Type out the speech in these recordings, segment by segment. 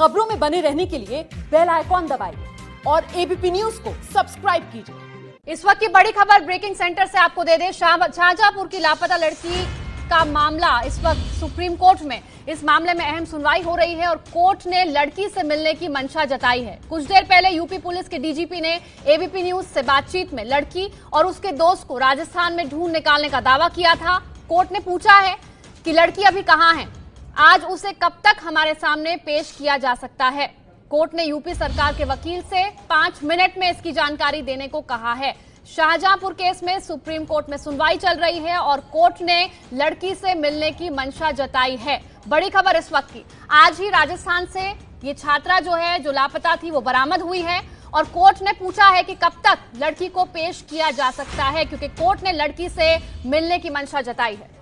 खबरों में बने रहने के लिए बेल आइकॉन दबाइए और एबीपी न्यूज को सब्सक्राइब कीजिए इस वक्त की बड़ी खबर ब्रेकिंग सेंटर से आपको दे दे शाहजहापुर की लापता लड़की का मामला इस वक्त सुप्रीम कोर्ट में इस मामले में अहम सुनवाई हो रही है और कोर्ट ने लड़की से मिलने की मंशा जताई है कुछ देर पहले यूपी पुलिस के डीजीपी ने एबीपी न्यूज से बातचीत में लड़की और उसके दोस्त को राजस्थान में ढूंढ निकालने का दावा किया था कोर्ट ने पूछा है कि लड़की अभी कहाँ है आज उसे कब तक हमारे सामने पेश किया जा सकता है कोर्ट ने यूपी सरकार के वकील से पांच मिनट में इसकी जानकारी देने को कहा है शाहजहांपुर केस में सुप्रीम कोर्ट में सुनवाई चल रही है और कोर्ट ने लड़की से मिलने की मंशा जताई है बड़ी खबर इस वक्त की आज ही राजस्थान से ये छात्रा जो है जो लापता थी वो बरामद हुई है और कोर्ट ने पूछा है कि कब तक लड़की को पेश किया जा सकता है क्योंकि कोर्ट ने लड़की से मिलने की मंशा जताई है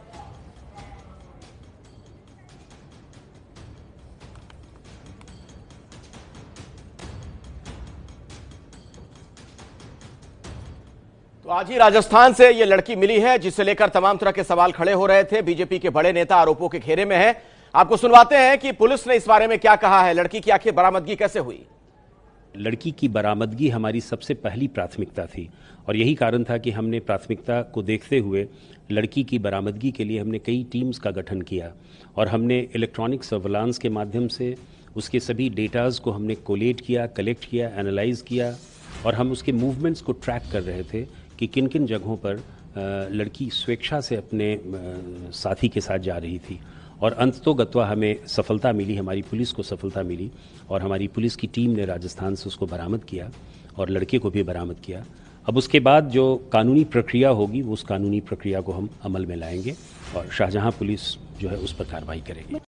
तो आज ही राजस्थान से ये लड़की मिली है जिसे लेकर तमाम तरह के सवाल खड़े हो रहे थे बीजेपी के बड़े नेता आरोपों के घेरे में है आपको सुनवाते हैं कि पुलिस ने इस बारे में क्या कहा है लड़की की आखिर बरामदगी कैसे हुई लड़की की बरामदगी हमारी सबसे पहली प्राथमिकता थी और यही कारण था कि हमने प्राथमिकता को देखते हुए लड़की की बरामदगी के लिए हमने कई टीम्स का गठन किया और हमने इलेक्ट्रॉनिक सर्विलांस के माध्यम से उसके सभी डेटाज को हमने कोलेट किया कलेक्ट किया एनालाइज किया और हम उसके मूवमेंट्स को ट्रैक कर रहे थे कि किन किन जगहों पर लड़की स्वेच्छा से अपने साथी के साथ जा रही थी और अंत तो गतवा हमें सफलता मिली हमारी पुलिस को सफलता मिली और हमारी पुलिस की टीम ने राजस्थान से उसको बरामद किया और लड़के को भी बरामद किया अब उसके बाद जो कानूनी प्रक्रिया होगी वो उस कानूनी प्रक्रिया को हम अमल में लाएंगे और शाहजहां पुलिस जो है उस पर कार्रवाई करेगी